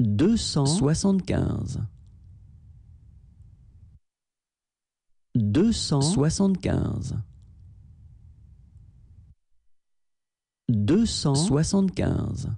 deux cent soixante-quinze. Deux cent soixante-quinze. Deux cent soixante-quinze.